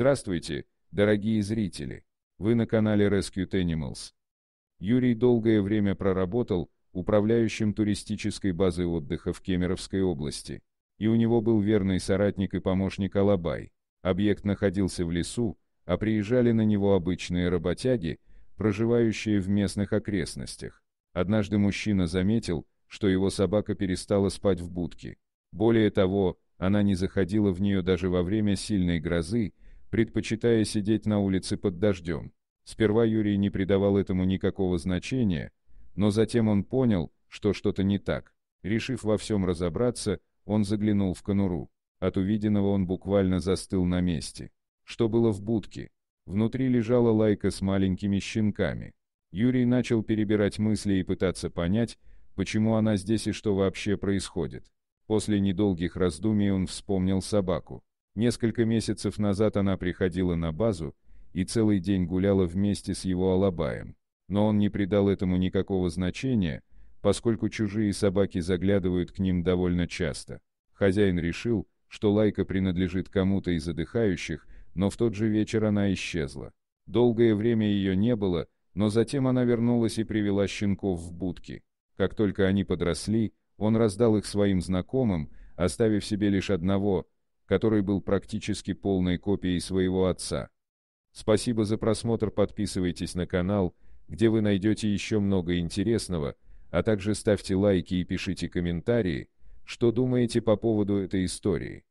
Здравствуйте, дорогие зрители! Вы на канале Rescue Animals. Юрий долгое время проработал управляющим туристической базой отдыха в Кемеровской области, и у него был верный соратник и помощник Алабай. Объект находился в лесу, а приезжали на него обычные работяги, проживающие в местных окрестностях. Однажды мужчина заметил, что его собака перестала спать в будке. Более того, она не заходила в нее даже во время сильной грозы, предпочитая сидеть на улице под дождем. Сперва Юрий не придавал этому никакого значения, но затем он понял, что что-то не так. Решив во всем разобраться, он заглянул в конуру. От увиденного он буквально застыл на месте. Что было в будке? Внутри лежала лайка с маленькими щенками. Юрий начал перебирать мысли и пытаться понять, почему она здесь и что вообще происходит. После недолгих раздумий он вспомнил собаку. Несколько месяцев назад она приходила на базу и целый день гуляла вместе с его алабаем, но он не придал этому никакого значения, поскольку чужие собаки заглядывают к ним довольно часто. Хозяин решил, что лайка принадлежит кому-то из отдыхающих, но в тот же вечер она исчезла. Долгое время ее не было, но затем она вернулась и привела щенков в будки. Как только они подросли, он раздал их своим знакомым, оставив себе лишь одного, который был практически полной копией своего отца. Спасибо за просмотр, подписывайтесь на канал, где вы найдете еще много интересного, а также ставьте лайки и пишите комментарии, что думаете по поводу этой истории.